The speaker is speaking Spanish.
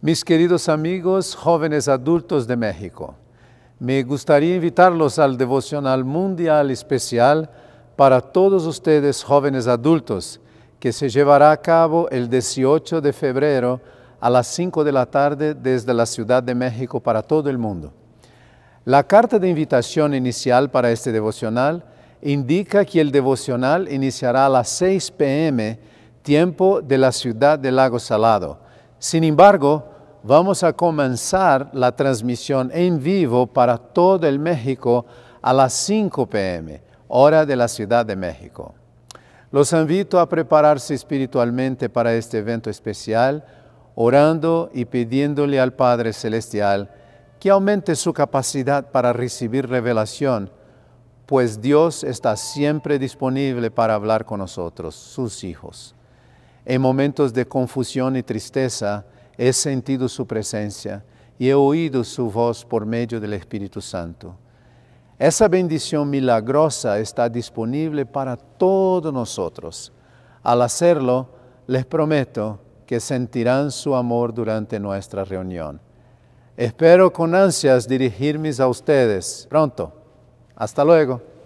Mis queridos amigos, jóvenes adultos de México, me gustaría invitarlos al devocional mundial especial para todos ustedes jóvenes adultos, que se llevará a cabo el 18 de febrero a las 5 de la tarde desde la Ciudad de México para todo el mundo. La carta de invitación inicial para este devocional indica que el devocional iniciará a las 6 pm, tiempo de la ciudad del lago Salado sin embargo, vamos a comenzar la transmisión en vivo para todo el México a las 5 pm, hora de la Ciudad de México. Los invito a prepararse espiritualmente para este evento especial, orando y pidiéndole al Padre Celestial que aumente su capacidad para recibir revelación, pues Dios está siempre disponible para hablar con nosotros, sus hijos. En momentos de confusión y tristeza he sentido su presencia y he oído su voz por medio del Espíritu Santo. Esa bendición milagrosa está disponible para todos nosotros. Al hacerlo, les prometo que sentirán su amor durante nuestra reunión. Espero con ansias dirigirme a ustedes pronto. Hasta luego.